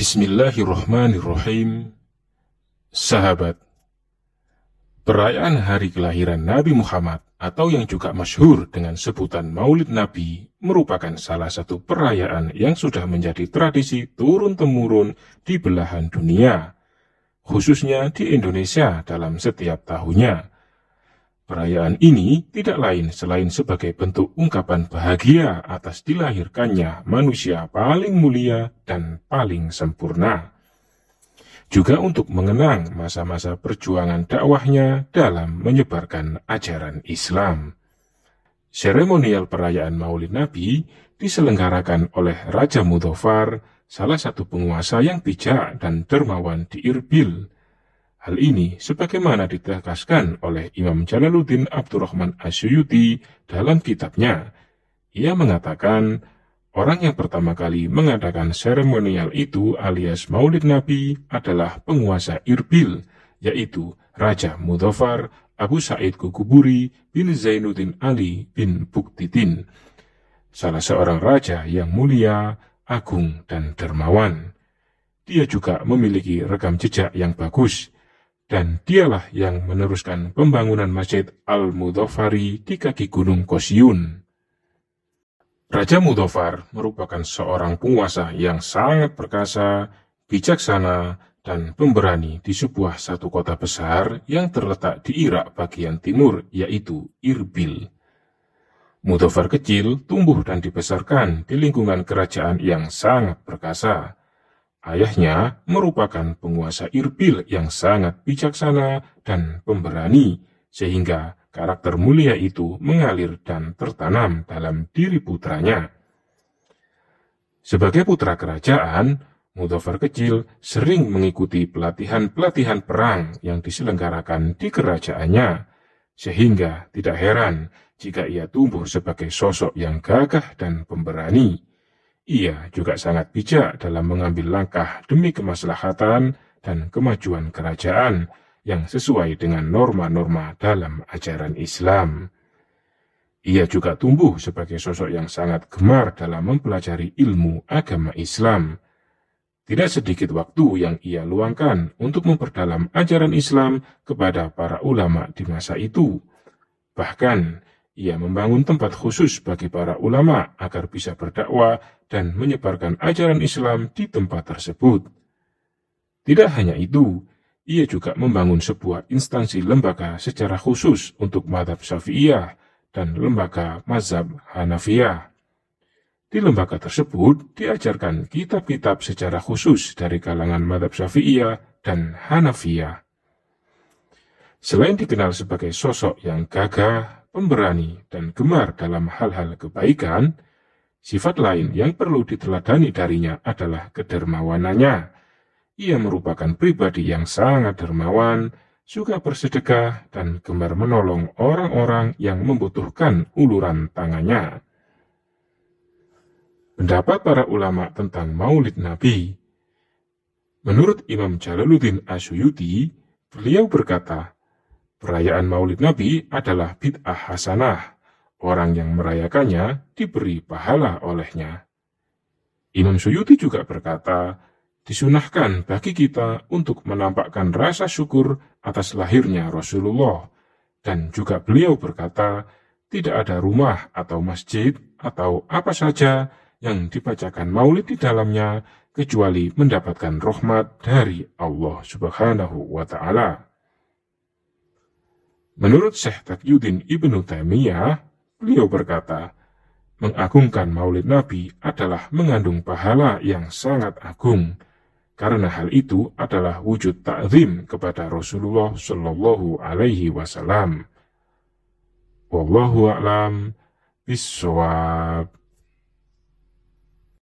Bismillahirrahmanirrahim. Sahabat, perayaan hari kelahiran Nabi Muhammad atau yang juga masyhur dengan sebutan Maulid Nabi merupakan salah satu perayaan yang sudah menjadi tradisi turun-temurun di belahan dunia, khususnya di Indonesia dalam setiap tahunnya. Perayaan ini tidak lain selain sebagai bentuk ungkapan bahagia atas dilahirkannya manusia paling mulia dan paling sempurna. Juga untuk mengenang masa-masa perjuangan dakwahnya dalam menyebarkan ajaran Islam. Seremonial perayaan Maulid Nabi diselenggarakan oleh Raja Mudhofar, salah satu penguasa yang bijak dan dermawan di Irbil, Hal ini sebagaimana ditegaskan oleh Imam Jalaluddin Abdurrahman Asyuyuti dalam kitabnya. Ia mengatakan, orang yang pertama kali mengadakan seremonial itu alias maulid Nabi adalah penguasa Irbil, yaitu Raja Mudhafar Abu Said Kukuburi bin Zainuddin Ali bin Buktitin, salah seorang raja yang mulia, agung, dan dermawan. Dia juga memiliki rekam jejak yang bagus, dan dialah yang meneruskan pembangunan Masjid Al-Mudhafari di kaki Gunung Kosyun. Raja Mudhafar merupakan seorang penguasa yang sangat perkasa, bijaksana, dan pemberani di sebuah satu kota besar yang terletak di Irak bagian timur, yaitu Irbil. Mudhafar kecil tumbuh dan dibesarkan di lingkungan kerajaan yang sangat perkasa Ayahnya merupakan penguasa Irbil yang sangat bijaksana dan pemberani, sehingga karakter mulia itu mengalir dan tertanam dalam diri putranya. Sebagai putra kerajaan, Mudofar kecil sering mengikuti pelatihan-pelatihan perang yang diselenggarakan di kerajaannya, sehingga tidak heran jika ia tumbuh sebagai sosok yang gagah dan pemberani. Ia juga sangat bijak dalam mengambil langkah demi kemaslahatan dan kemajuan kerajaan yang sesuai dengan norma-norma dalam ajaran Islam. Ia juga tumbuh sebagai sosok yang sangat gemar dalam mempelajari ilmu agama Islam. Tidak sedikit waktu yang ia luangkan untuk memperdalam ajaran Islam kepada para ulama di masa itu. Bahkan, ia membangun tempat khusus bagi para ulama agar bisa berdakwah dan menyebarkan ajaran Islam di tempat tersebut. Tidak hanya itu, ia juga membangun sebuah instansi lembaga secara khusus untuk madhab syafi'iyah dan lembaga mazhab Hanafiyah. Di lembaga tersebut diajarkan kitab-kitab secara khusus dari kalangan madhab syafi'iyah dan Hanafiyah. Selain dikenal sebagai sosok yang gagah, pemberani, dan gemar dalam hal-hal kebaikan, sifat lain yang perlu diteladani darinya adalah kedermawanannya. Ia merupakan pribadi yang sangat dermawan, suka bersedekah, dan gemar menolong orang-orang yang membutuhkan uluran tangannya. Pendapat para ulama tentang maulid Nabi Menurut Imam Jalaluddin Asyuyuti, beliau berkata, Perayaan maulid Nabi adalah bid'ah hasanah. Orang yang merayakannya diberi pahala olehnya. Imam Suyuti juga berkata, disunahkan bagi kita untuk menampakkan rasa syukur atas lahirnya Rasulullah. Dan juga beliau berkata, tidak ada rumah atau masjid atau apa saja yang dibacakan maulid di dalamnya kecuali mendapatkan rahmat dari Allah Subhanahu wa taala. Menurut Syekh Taqiyuddin Ibnu Taimiyah, beliau berkata, mengagungkan maulid Nabi adalah mengandung pahala yang sangat agung, karena hal itu adalah wujud takzim kepada Rasulullah Shallallahu Alaihi Wasallam. Wallahu a'lam bishawab.